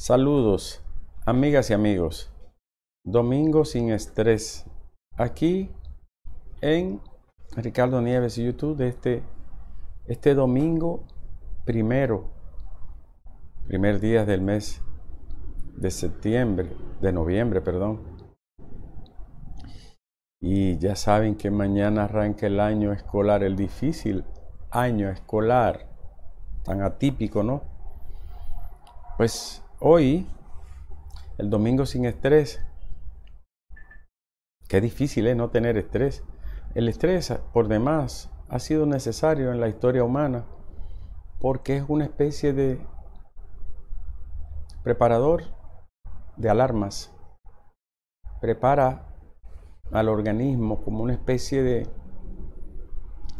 Saludos, amigas y amigos. Domingo sin estrés. Aquí en Ricardo Nieves YouTube de este, este domingo primero, primer día del mes de septiembre, de noviembre, perdón. Y ya saben que mañana arranca el año escolar, el difícil año escolar, tan atípico, ¿no? Pues hoy, el domingo sin estrés, qué difícil es no tener estrés. El estrés, por demás, ha sido necesario en la historia humana porque es una especie de preparador de alarmas. Prepara al organismo como una especie de,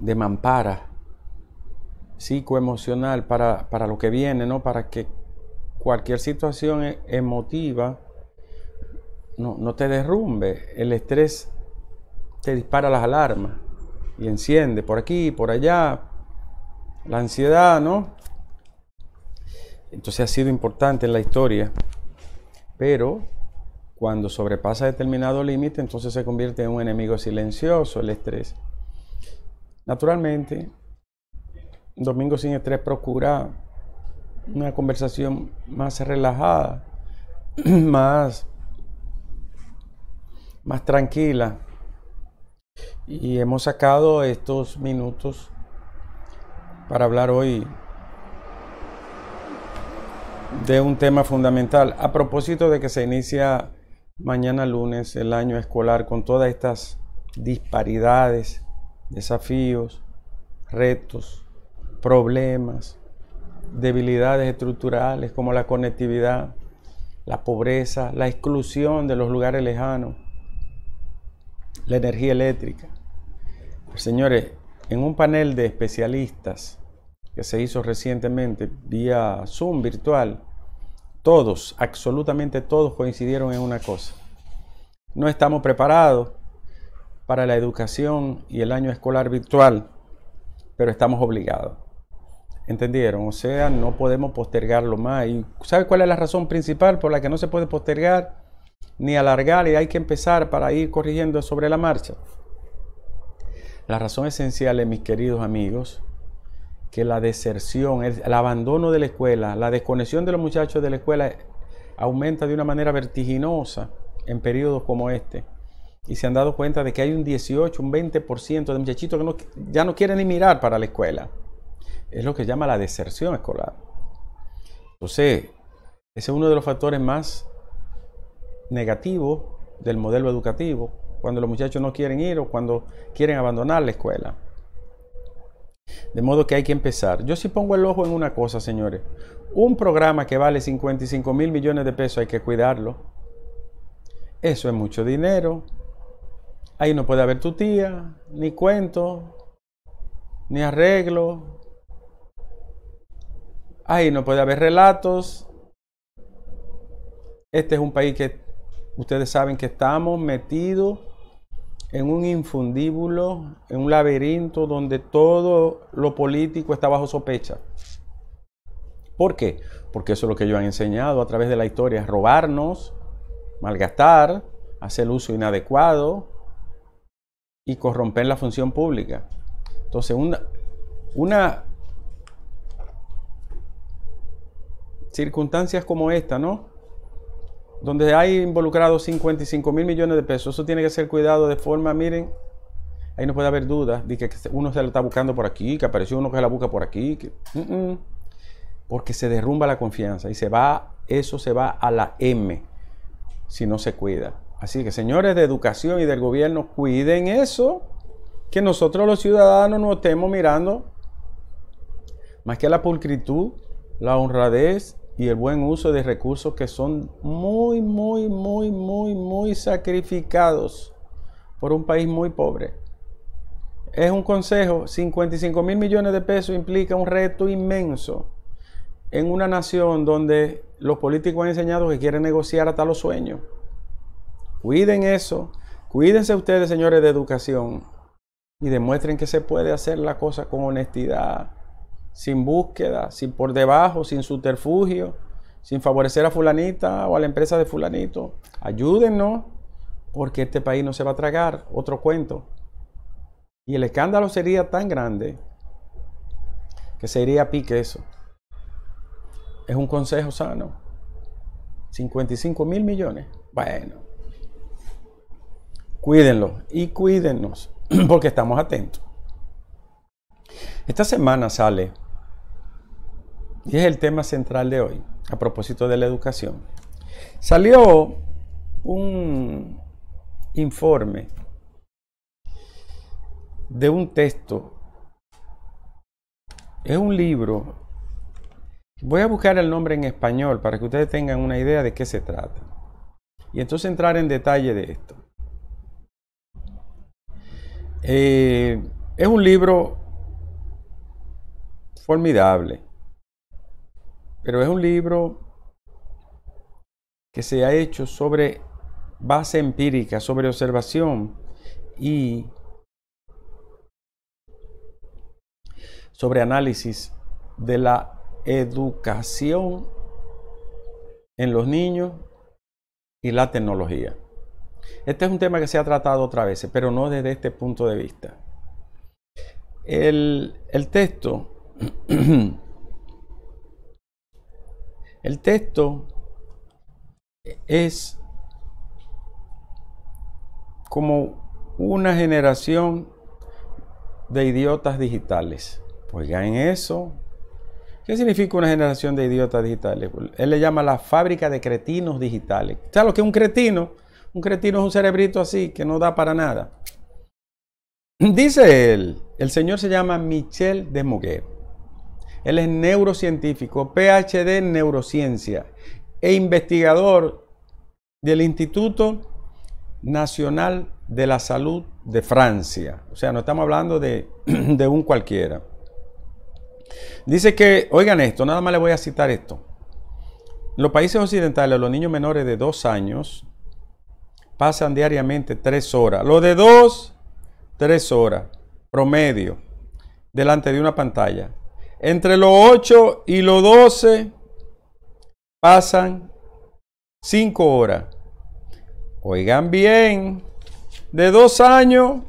de mampara psicoemocional para, para lo que viene, ¿no? Para que cualquier situación e-, emotiva no, te derrumbe. El estrés te dispara las alarmas y enciende por aquí, por allá. La ansiedad, ¿no? Entonces ha sido importante en la historia. Pero cuando sobrepasa determinado límite, entonces se convierte en un enemigo silencioso el estrés. Naturalmente, Domingo sin estrés procura una conversación más relajada, más, más tranquila. Y hemos sacado estos minutos para hablar hoy de un tema fundamental. A propósito de que se inicia mañana lunes el año escolar con todas estas disparidades, desafíos, retos, problemas, debilidades estructurales como la conectividad, la pobreza, la exclusión de los lugares lejanos, la energía eléctrica. Pues, señores, en un panel de especialistas que se hizo recientemente vía Zoom virtual, todos, absolutamente todos coincidieron en una cosa. No estamos preparados para la educación y el año escolar virtual, pero estamos obligados. ¿Entendieron? O sea, no podemos postergarlo más. ¿Y sabe cuál es la razón principal por la que no se puede postergar ni alargar y hay que empezar para ir corrigiendo sobre la marcha? La razón esencial es, mis queridos amigos, que la deserción, el, abandono de la escuela, la desconexión de los muchachos de la escuela aumenta de una manera vertiginosa en periodos como este. Y se han dado cuenta de que hay un 18, un 20% de muchachitos que ya no quieren ni mirar para la escuela es lo que llama la deserción escolar. Entonces, ese es uno de los factores más negativos del modelo educativo, cuando los muchachos no quieren ir o cuando quieren abandonar la escuela. De modo que hay que empezar. Yo sí pongo el ojo en una cosa, señores. Un programa que vale 55 mil millones de pesos hay que cuidarlo. Eso es mucho dinero. Ahí no puede haber tu tía, ni cuento, ni arreglo, Ahí no puede haber relatos. Este es un país que ustedes saben que estamos metidos en un infundíbulo, en un laberinto donde todo lo político está bajo sospecha. ¿Por qué? Porque eso es lo que ellos han enseñado a través de la historia, robarnos, malgastar, hacer uso inadecuado y corromper la función pública. Entonces, una, una circunstancias como esta, ¿no? Donde hay involucrados 55 mil millones de pesos, eso tiene que ser cuidado de forma, miren, ahí no puede haber dudas de que uno se la está buscando por aquí, que apareció uno que se la busca por aquí, porque se derrumba la confianza y se va, eso se va a la M si no se cuida. Así que señores de educación y del gobierno, cuiden eso, que nosotros los ciudadanos no estemos mirando más que la pulcritud, la honradez y el buen uso de recursos que son muy, muy, muy, muy, muy sacrificados por un país muy pobre. Es un consejo, 55 mil millones de pesos implica un reto inmenso en una nación donde los políticos han enseñado que quieren negociar hasta los sueños. Cuiden eso, cuídense ustedes señores de educación y demuestren que se puede hacer la cosa con honestidad, sin búsqueda, sin por debajo, sin subterfugio, sin favorecer a fulanita o a la empresa de fulanito. Ayúdennos porque este país no se va a tragar otro cuento. Y el escándalo sería tan grande que sería pique eso. Es un consejo sano. 55 mil millones. Bueno. Cuídenlo y cuídennos porque estamos atentos. Esta semana sale, y es el tema central de hoy, a propósito de la educación, salió un informe de un texto. Es un libro. Voy a buscar el nombre en español para que ustedes tengan una idea de qué se trata. Y entonces entrar en detalle de esto. Eh, es un libro formidable. Pero es un libro que se ha hecho sobre base empírica, sobre observación y sobre análisis de la educación en los niños y la tecnología. Este es un tema que se ha tratado otra vez, pero no desde este punto de vista. El, el texto El texto es como una generación de idiotas digitales. pues ya en eso. ¿Qué significa una generación de idiotas digitales? Pues, él le llama la fábrica de cretinos digitales. ¿Sabes lo que es un cretino? Un cretino es un cerebrito así que no da para nada. Dice él, el señor se llama Michel de Moguer. Él es neurocientífico, PhD en neurociencia e investigador del Instituto Nacional de la Salud de Francia. O sea, no estamos hablando de, un cualquiera. Dice que, oigan esto, nada más le voy a citar esto. los países occidentales, los niños menores de 2 años pasan diariamente tres horas. Los de dos tres horas promedio delante de una pantalla. Entre los 8 y los 12 pasan 5 horas. Oigan bien, de 2 años,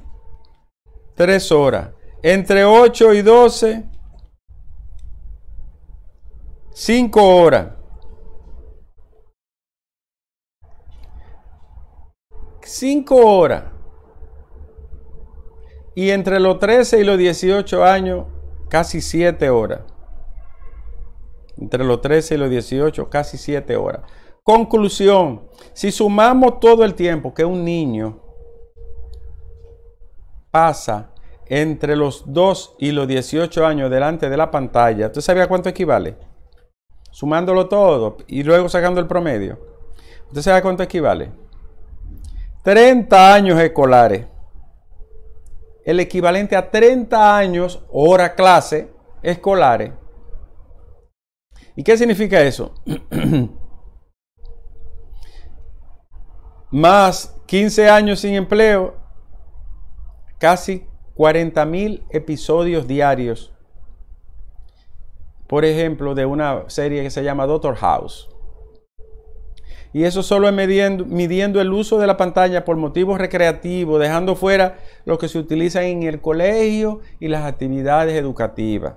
3 horas. Entre 8 y 12, 5 horas. 5 horas. Y entre los 13 y los 18 años, casi 7 horas. Entre los 13 y los 18, casi 7 horas. Conclusión, si sumamos todo el tiempo que un niño pasa entre los 2 y los 18 años delante de la pantalla, ¿usted sabía cuánto equivale? Sumándolo todo y luego sacando el promedio. ¿Usted sabe cuánto equivale? 30 años escolares el equivalente a 30 años hora clase escolares. ¿Y qué significa eso? Más 15 años sin empleo, casi 40 mil episodios diarios. Por ejemplo, de una serie que se llama Doctor House. Y eso solo es midiendo, el uso de la pantalla por motivos recreativos, dejando fuera lo que se utiliza en el colegio y las actividades educativas.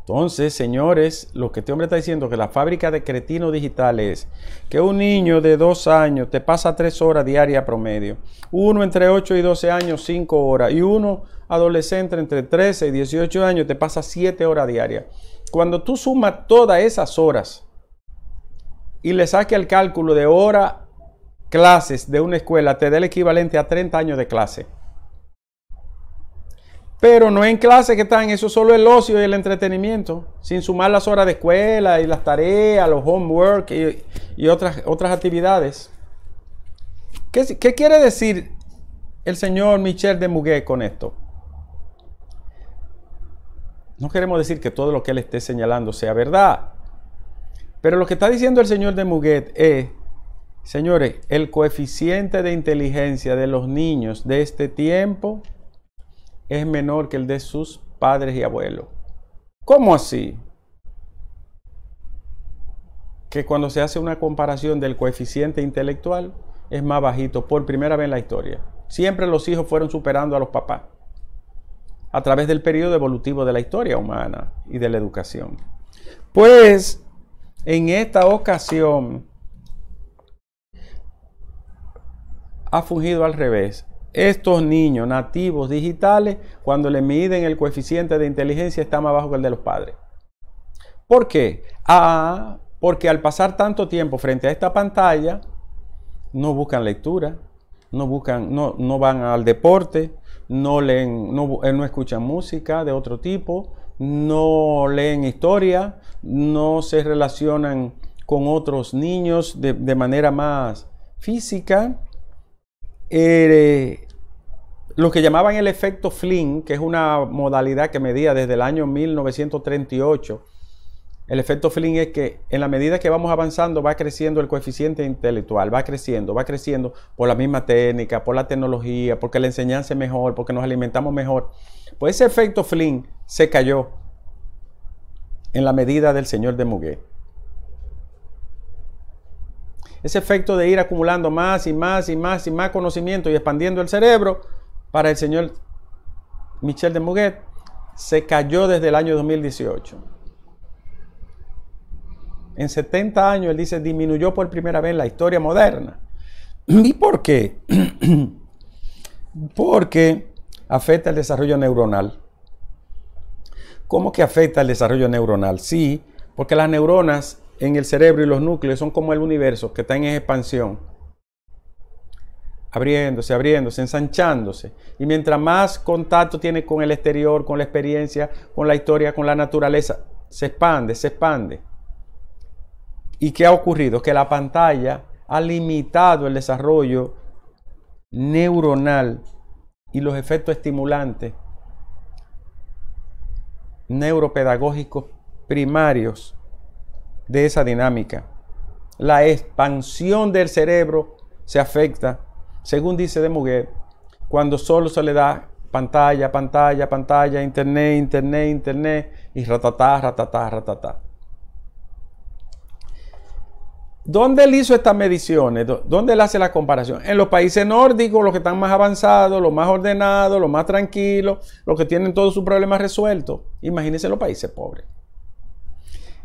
Entonces, señores, lo que este hombre está diciendo que la fábrica de cretinos digitales es que un niño de dos años te pasa tres horas diarias promedio, uno entre 8 y 12 años 5 horas y uno adolescente entre 13 y 18 años te pasa siete horas diarias. Cuando tú sumas todas esas horas, y le saque el cálculo de hora clases de una escuela, te dé el equivalente a 30 años de clase. Pero no en clase que están, eso solo el ocio y el entretenimiento, sin sumar las horas de escuela y las tareas, los homework y, otras, otras actividades. ¿Qué, ¿Qué, quiere decir el señor Michel de Muguet con esto? No queremos decir que todo lo que él esté señalando sea verdad, pero lo que está diciendo el señor de Muguet es, señores, el coeficiente de inteligencia de los niños de este tiempo es menor que el de sus padres y abuelos. ¿Cómo así? Que cuando se hace una comparación del coeficiente intelectual es más bajito por primera vez en la historia. Siempre los hijos fueron superando a los papás a través del periodo evolutivo de la historia humana y de la educación. Pues en esta ocasión ha fungido al revés. Estos niños nativos digitales, cuando le miden el coeficiente de inteligencia, está más bajo que el de los padres. ¿Por qué? Ah, porque al pasar tanto tiempo frente a esta pantalla, no buscan lectura, no, buscan, no, van al deporte, eh, no escuchan música de otro tipo, no leen historia, no se relacionan con otros niños de, manera más física. Eh, lo que llamaban el efecto Flynn, que es una modalidad que medía desde el año 1938 el efecto Flynn es que en la medida que vamos avanzando va creciendo el coeficiente intelectual, va creciendo, va creciendo por la misma técnica, por la tecnología, porque la enseñanza es mejor, porque nos alimentamos mejor. Pues ese efecto Flynn se cayó en la medida del señor de Muguet. Ese efecto de ir acumulando más y más y más y más conocimiento y expandiendo el cerebro para el señor Michel de Muguet se cayó desde el año 2018. En 70 años, él dice, disminuyó por primera vez en la historia moderna. ¿Y por qué? Porque afecta el desarrollo neuronal. ¿Cómo que afecta el desarrollo neuronal? Sí, porque las neuronas en el cerebro y los núcleos son como el universo que está en expansión, abriéndose, abriéndose, ensanchándose. Y mientras más contacto tiene con el exterior, con la experiencia, con la historia, con la naturaleza, se expande, se expande. ¿Y qué ha ocurrido? Que la pantalla ha limitado el desarrollo neuronal y los efectos estimulantes neuropedagógicos primarios de esa dinámica. La expansión del cerebro se afecta, según dice de Muguet, cuando solo se le da pantalla, pantalla, pantalla, internet, internet, internet y ratatá, ratatá, ratatá. ¿Dónde él hizo estas mediciones? ¿Dónde él hace la comparación? En los países nórdicos, los que están más avanzados, los más ordenados, los más tranquilos, los que tienen todos sus problemas resueltos. Imagínense los países pobres.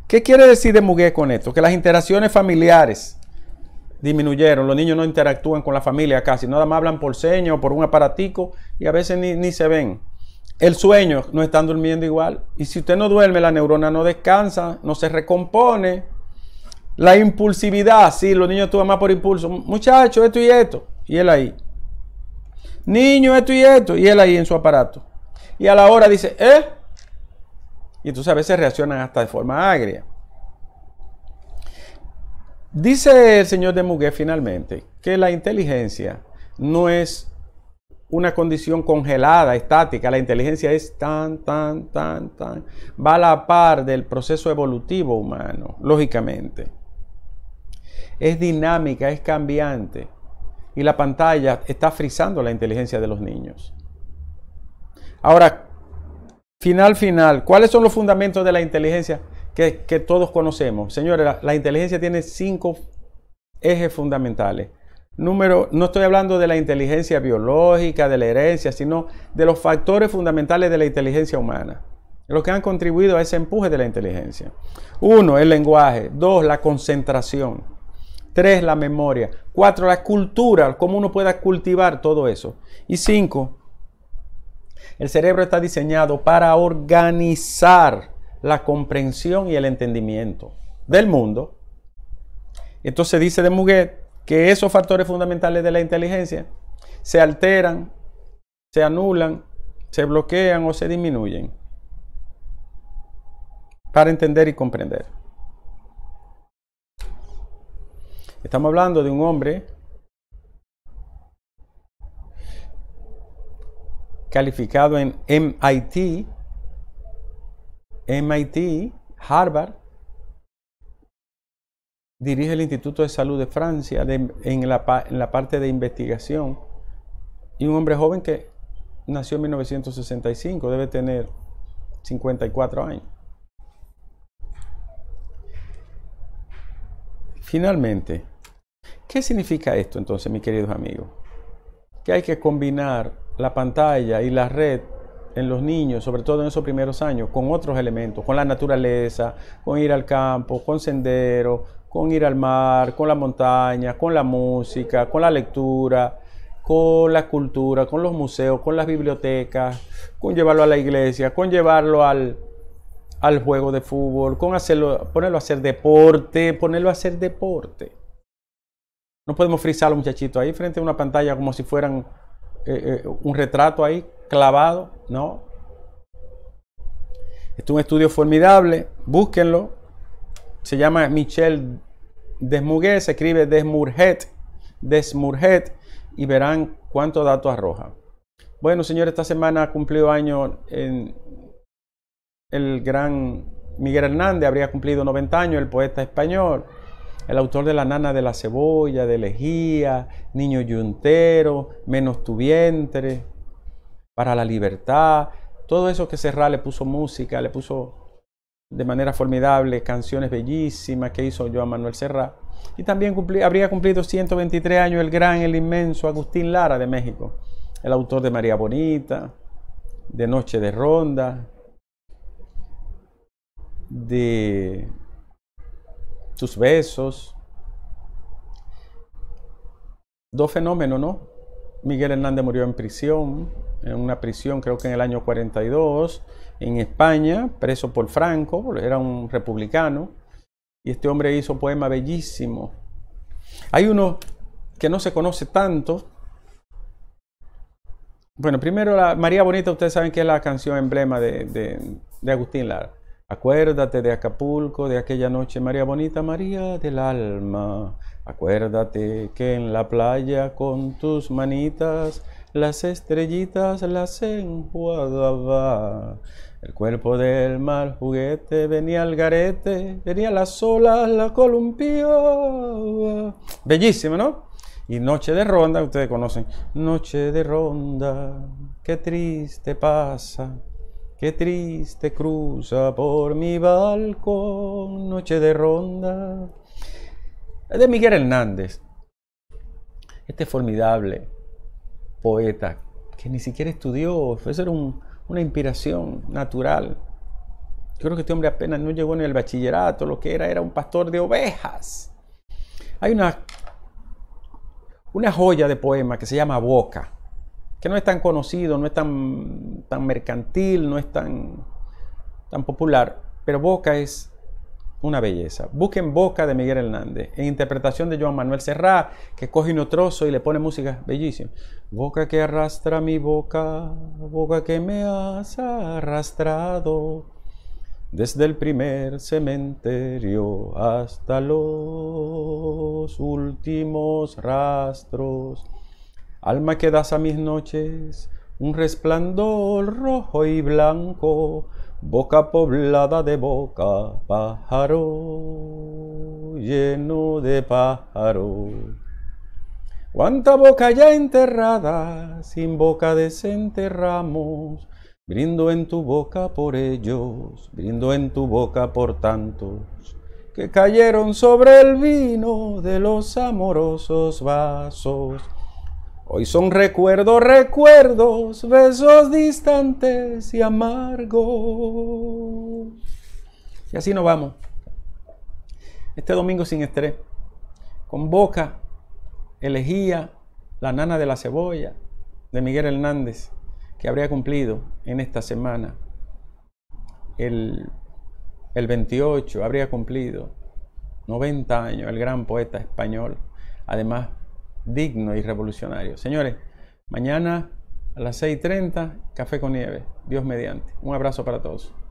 ¿Qué quiere decir de Muguet con esto? Que las interacciones familiares disminuyeron, los niños no interactúan con la familia casi, nada más hablan por señas o por un aparatico y a veces ni, ni se ven. El sueño, no están durmiendo igual. Y si usted no duerme, la neurona no descansa, no se recompone, la impulsividad, sí, los niños actúan más por impulso. Muchacho, esto y esto. Y él ahí. Niño, esto y esto. Y él ahí en su aparato. Y a la hora dice, ¿eh? Y entonces a veces reaccionan hasta de forma agria. Dice el señor de Muguet finalmente que la inteligencia no es una condición congelada, estática. La inteligencia es tan, tan, tan, tan. Va a la par del proceso evolutivo humano, lógicamente es dinámica, es cambiante. Y la pantalla está frizando la inteligencia de los niños. Ahora, final, final, ¿cuáles son los fundamentos de la inteligencia que, todos conocemos? Señores, la, la inteligencia tiene cinco ejes fundamentales. Número, no estoy hablando de la inteligencia biológica, de la herencia, sino de los factores fundamentales de la inteligencia humana, los que han contribuido a ese empuje de la inteligencia. Uno, el lenguaje. Dos, la concentración. Tres, la memoria. Cuatro, la cultura, cómo uno pueda cultivar todo eso. Y cinco, el cerebro está diseñado para organizar la comprensión y el entendimiento del mundo. Entonces dice de Muguet que esos factores fundamentales de la inteligencia se alteran, se anulan, se bloquean o se disminuyen para entender y comprender. Estamos hablando de un hombre calificado en MIT, MIT, Harvard, dirige el Instituto de Salud de Francia en la parte de investigación, y un hombre joven que nació en 1965, debe tener 54 años. Finalmente, ¿Qué significa esto entonces, mis queridos amigos? Que hay que combinar la pantalla y la red en los niños, sobre todo en esos primeros años, con otros elementos, con la naturaleza, con ir al campo, con sendero, con ir al mar, con la montaña, con la música, con la lectura, con la cultura, con los museos, con las bibliotecas, con llevarlo a la iglesia, con llevarlo al, juego de fútbol, con hacerlo, ponerlo a hacer deporte, ponerlo a hacer deporte. No podemos frisar a los muchachitos ahí frente a una pantalla como si fueran eh, eh, un retrato ahí clavado, ¿no? Este es un estudio formidable, búsquenlo. Se llama Michel Desmuguet, se escribe Desmurget, Desmurget, y verán cuánto dato arroja. Bueno, señor, esta semana ha cumplido año en el gran Miguel Hernández, habría cumplido 90 años, el poeta español el autor de La Nana de la Cebolla, de Lejía, Niño Yuntero, Menos tu vientre, Para la Libertad, todo eso que Serra le puso música, le puso de manera formidable canciones bellísimas que hizo Joan Manuel Serra. Y también habría cumplido 123 años el gran, el inmenso Agustín Lara de México, el autor de María Bonita, de Noche de Ronda, de sus besos. Dos fenómenos, ¿no? Miguel Hernández murió en prisión, en una prisión creo que en el año 42, en España, preso por Franco, era un republicano, y este hombre hizo poema bellísimo. Hay uno que no se conoce tanto. Bueno, primero la María Bonita, ustedes saben que es la canción emblema de, de Agustín Lara. Acuérdate de Acapulco, de aquella noche, María Bonita, María del alma. Acuérdate que en la playa con tus manitas las estrellitas las enjuagaba. El cuerpo del mal juguete venía al garete, venía la olas, la columpiaba. Bellísimo, ¿no? Y Noche de Ronda, ustedes conocen. Noche de Ronda, qué triste pasa Qué triste cruza por mi balcón, noche de ronda. de Miguel Hernández. Este formidable poeta que ni siquiera estudió, fue ser una inspiración natural. Yo creo que este hombre apenas no llegó en el bachillerato, lo que era era un pastor de ovejas. Hay una, una joya de poema que se llama Boca que no es tan conocido, no es tan, tan mercantil, no es tan, tan popular, pero Boca es una belleza. Busquen Boca de Miguel Hernández, en interpretación de Joan Manuel Serrat, que coge un trozo y le pone música bellísima. Boca que arrastra mi boca, boca que me has arrastrado desde el primer cementerio hasta los últimos rastros. Alma que das a mis noches un resplandor rojo y blanco, boca poblada de boca, pájaro lleno de pájaro. Cuánta boca ya enterrada, sin boca desenterramos, brindo en tu boca por ellos, brindo en tu boca por tantos que cayeron sobre el vino de los amorosos vasos Hoy son recuerdos, recuerdos, besos distantes y amargos. Y así nos vamos. Este domingo sin estrés. Convoca, elegía la nana de la cebolla de Miguel Hernández, que habría cumplido en esta semana el, el 28, habría cumplido 90 años, el gran poeta español. Además, digno y revolucionario. Señores, mañana a las 6.30, café con nieve. Dios mediante. Un abrazo para todos.